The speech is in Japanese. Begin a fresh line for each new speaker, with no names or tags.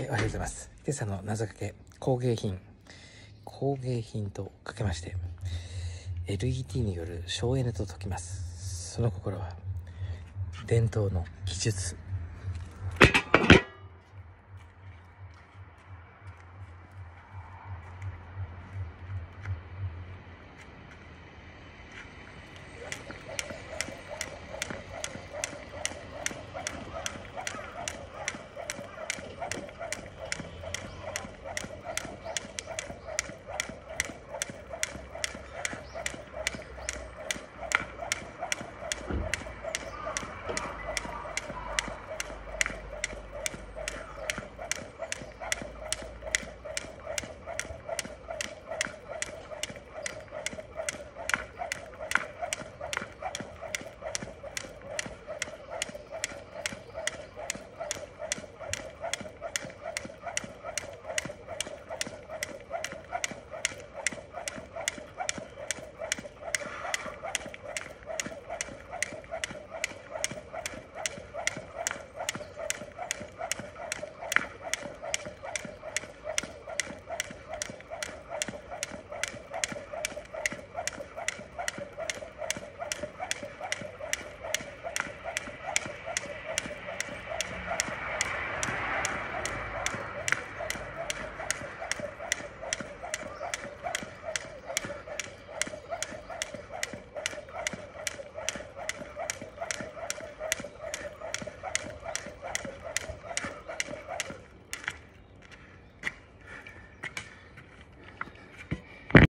えー、おはようございます。今朝の謎かけ、工芸品。工芸品とかけまして、LED による省エネと解きます。その心は、伝統の技術